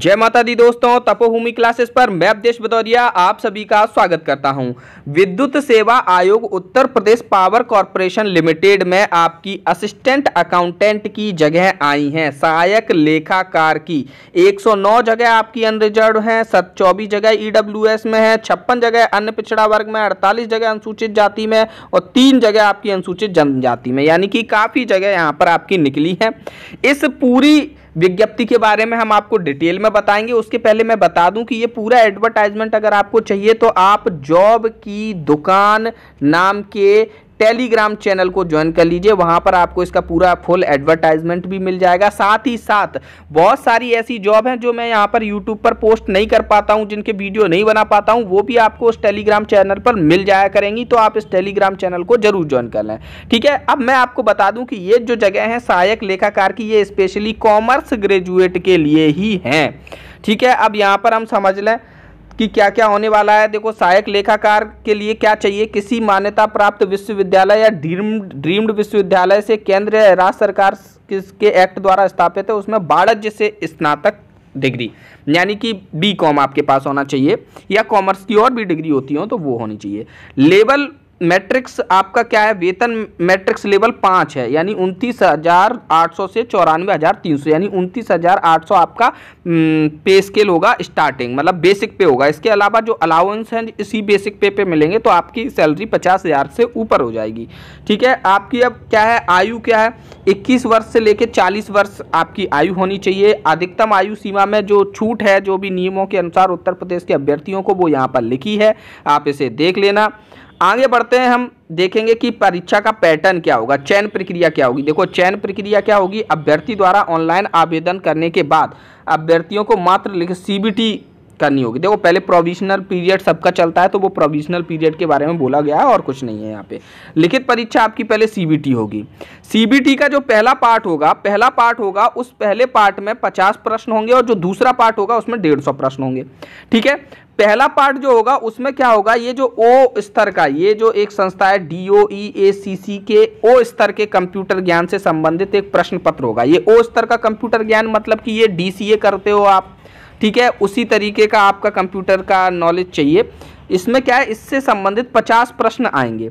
जय माता दी दोस्तों तपोभूमि क्लासेस पर मैं अवधेश भदौरिया आप सभी का स्वागत करता हूं विद्युत सेवा आयोग Uttar Pradesh power corporation limited में आपकी असिस्टेंट अकाउंटेंट की जगह आई हैं सहायक लेखाकार की 109 जगह आपकी अनरिजर्व हैं सत चौबीस जगह ईडब्ल्यूएस e में है छप्पन जगह अन्य पिछड़ा वर्ग में अड़तालीस जगह अनुसूचित जाति में और तीन जगह आपकी अनुसूचित जनजाति में यानी कि काफ़ी जगह यहाँ पर आपकी निकली है इस पूरी विज्ञप्ति के बारे में हम आपको डिटेल में बताएंगे उसके पहले मैं बता दूं कि ये पूरा एडवर्टाइजमेंट अगर आपको चाहिए तो आप जॉब की दुकान नाम के टेलीग्राम चैनल को ज्वाइन कर लीजिए वहाँ पर आपको इसका पूरा फुल एडवर्टाइजमेंट भी मिल जाएगा साथ ही साथ बहुत सारी ऐसी जॉब हैं जो मैं यहाँ पर यूट्यूब पर पोस्ट नहीं कर पाता हूँ जिनके वीडियो नहीं बना पाता हूँ वो भी आपको उस टेलीग्राम चैनल पर मिल जाया करेंगी तो आप इस टेलीग्राम चैनल को जरूर ज्वाइन कर लें ठीक है अब मैं आपको बता दूँ कि ये जो जगह है सहायक लेखाकार की ये स्पेशली कॉमर्स ग्रेजुएट के लिए ही हैं ठीक है अब यहाँ पर हम समझ लें कि क्या क्या होने वाला है देखो सहायक लेखाकार के लिए क्या चाहिए किसी मान्यता प्राप्त विश्वविद्यालय या ड्रीम्ड ड्रीम्ड विश्वविद्यालय से केंद्र या राज्य सरकार किसके एक्ट द्वारा स्थापित है उसमें वाणिज्य से स्नातक डिग्री यानी कि बी कॉम आपके पास होना चाहिए या कॉमर्स की और भी डिग्री होती हो तो वो होनी चाहिए लेवल मैट्रिक्स आपका क्या है वेतन मैट्रिक्स लेवल पाँच है यानी उनतीस हज़ार आठ सौ से चौरानवे हज़ार तीन सौ यानी उनतीस हज़ार आठ सौ आपका पे स्केल होगा स्टार्टिंग मतलब बेसिक पे होगा इसके अलावा जो अलाउंस हैं इसी बेसिक पे पे मिलेंगे तो आपकी सैलरी पचास हज़ार से ऊपर हो जाएगी ठीक है आपकी अब क्या है आयु क्या है इक्कीस वर्ष से लेकर चालीस वर्ष आपकी आयु होनी चाहिए अधिकतम आयु सीमा में जो छूट है जो भी नियमों के अनुसार उत्तर प्रदेश के अभ्यर्थियों को वो यहाँ पर लिखी है आप इसे देख लेना आगे बढ़ते हैं हम देखेंगे कि परीक्षा का पैटर्न क्या होगा चयन प्रक्रिया क्या होगी देखो चयन प्रक्रिया क्या होगी अभ्यर्थी द्वारा ऑनलाइन आवेदन करने के बाद अभ्यर्थियों को मात्र लिख सी करनी होगी देखो पहले प्रोविजनल पीरियड सबका चलता है तो वो प्रोविजनल पीरियड के बारे में बोला गया है और कुछ नहीं है यहाँ पे लिखित परीक्षा आपकी पहले सीबीटी होगी सीबीटी का जो पहला पार्ट होगा पहला पार्ट होगा उस पहले पार्ट में पचास प्रश्न होंगे और जो दूसरा पार्ट होगा उसमें डेढ़ सौ प्रश्न होंगे ठीक है पहला पार्ट जो होगा उसमें क्या होगा ये जो ओ स्तर का ये जो एक संस्था है डी ओ ई ए सी सी के ओ स्तर के कंप्यूटर ज्ञान से संबंधित एक प्रश्न पत्र होगा ये ओ स्तर का कंप्यूटर ज्ञान मतलब कि ये डी सी ए करते हो आप ठीक है उसी तरीके का आपका कंप्यूटर का नॉलेज चाहिए इसमें क्या है इससे संबंधित पचास प्रश्न आएंगे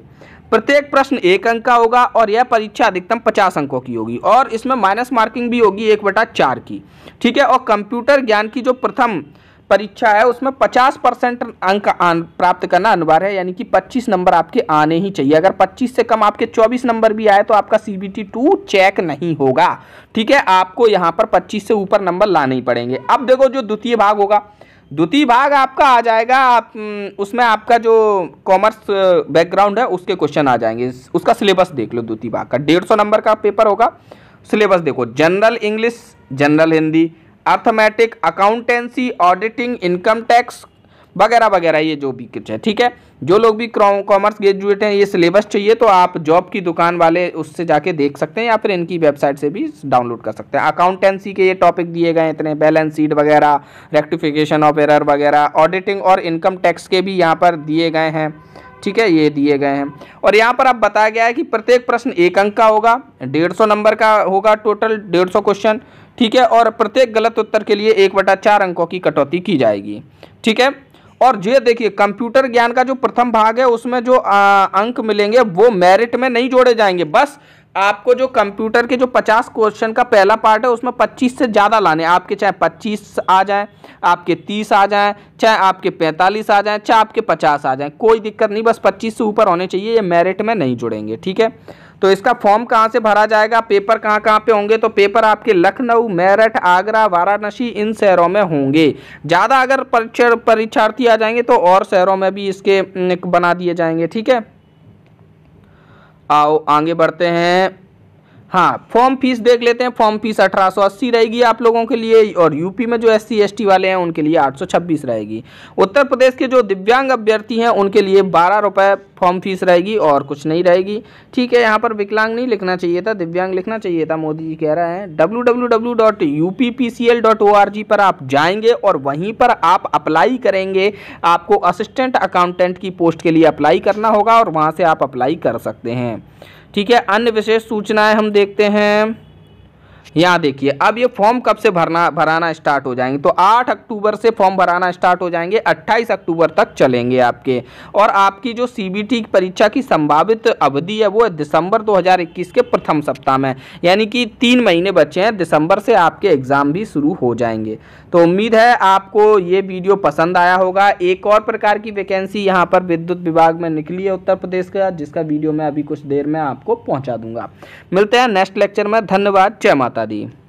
प्रत्येक प्रश्न एक अंक का होगा और यह परीक्षा अधिकतम पचास अंकों की होगी और इसमें माइनस मार्किंग भी होगी एक बटा चार की ठीक है और कंप्यूटर ज्ञान की जो प्रथम परीक्षा है उसमें 50 परसेंट अंक प्राप्त करना अनिवार्य है यानी कि 25 नंबर आपके आने ही चाहिए अगर 25 से कम आपके 24 नंबर भी आए तो आपका C B T two check नहीं होगा ठीक है आपको यहाँ पर 25 से ऊपर नंबर लाने ही पड़ेंगे अब देखो जो द्वितीय भाग होगा द्वितीय भाग आपका आ जाएगा आप उसमें आपका जो कॉमर्स बैकग्राउंड है उसके क्वेश्चन आ जाएंगे उसका सिलेबस देख लो द्वितीय भाग का डेढ़ सौ नंबर का पेपर होगा सिलेबस देखो general English general Hindi arithmetic accountancy auditing income tax वगैरह वगैरह ये जो भी कुछ है ठीक है जो लोग भी कॉमर्स ग्रेजुएट हैं ये सिलेबस चाहिए तो आप जॉब की दुकान वाले उससे जाके देख सकते हैं या फिर इनकी वेबसाइट से भी डाउनलोड कर सकते हैं अकाउंटेंसी के ये टॉपिक दिए गए इतने बैलेंस शीट वगैरह रेक्टिफिकेशन ऑफ एरर वगैरह ऑडिटिंग और इनकम टैक्स के भी यहाँ पर दिए गए हैं ठीक है ये दिए गए हैं और यहाँ पर आप बताया गया है कि प्रत्येक प्रश्न एक अंक का होगा डेढ़ सौ नंबर का होगा टोटल डेढ़ सौ क्वेश्चन ठीक है और प्रत्येक गलत उत्तर के लिए एक बटा चार अंकों की कटौती की जाएगी ठीक है और ये देखिए कंप्यूटर ज्ञान का जो प्रथम भाग है उसमें जो आ, अंक मिलेंगे वो मेरिट में नहीं जोड़े जाएंगे बस आपको जो कंप्यूटर के जो 50 क्वेश्चन का पहला पार्ट है उसमें 25 से ज़्यादा लाने आपके चाहे 25 आ जाए आपके 30 आ जाए चाहे आपके 45 आ जाए चाहे आपके 50 आ जाए कोई दिक्कत नहीं बस 25 से ऊपर होने चाहिए ये मेरिट में नहीं जुड़ेंगे ठीक है तो इसका फॉर्म कहाँ से भरा जाएगा पेपर कहाँ कहाँ पे होंगे तो पेपर आपके लखनऊ मेरठ आगरा वाराणसी इन शहरों में होंगे ज़्यादा अगर परीक्षार्थी आ जाएंगे तो और शहरों में भी इसके बना दिए जाएंगे ठीक है आओ आगे बढ़ते हैं हाँ फॉर्म फीस देख लेते हैं फॉर्म फीस अठारह सौ अस्सी रहेगी आप लोगों के लिए और यूपी में जो एस सी वाले हैं उनके लिए आठ सौ छब्बीस रहेगी उत्तर प्रदेश के जो दिव्यांग अभ्यर्थी हैं उनके लिए बारह रुपये फॉर्म फीस रहेगी और कुछ नहीं रहेगी ठीक है यहाँ पर विकलांग नहीं लिखना चाहिए था दिव्यांग लिखना चाहिए था मोदी जी कह रहे हैं डब्ल्यू पर आप जाएंगे और वहीं पर आप अप्लाई करेंगे आपको असिस्टेंट अकाउंटेंट की पोस्ट के लिए अप्लाई करना होगा और वहाँ से आप अप्लाई कर सकते हैं ठीक है अन्य विशेष सूचनाएं हम देखते हैं यहाँ देखिए अब ये फॉर्म कब से भरना भराना स्टार्ट हो जाएंगे तो 8 अक्टूबर से फॉर्म भराना स्टार्ट हो जाएंगे 28 अक्टूबर तक चलेंगे आपके और आपकी जो सी बी टी परीक्षा की संभावित अवधि है वो है दिसंबर 2021 के प्रथम सप्ताह में यानी कि तीन महीने बचे हैं दिसंबर से आपके एग्ज़ाम भी शुरू हो जाएंगे तो उम्मीद है आपको ये वीडियो पसंद आया होगा एक और प्रकार की वैकेंसी यहाँ पर विद्युत विभाग में निकली है उत्तर प्रदेश का जिसका वीडियो मैं अभी कुछ देर में आपको पहुँचा दूंगा मिलते हैं नेक्स्ट लेक्चर में धन्यवाद जय माता tadi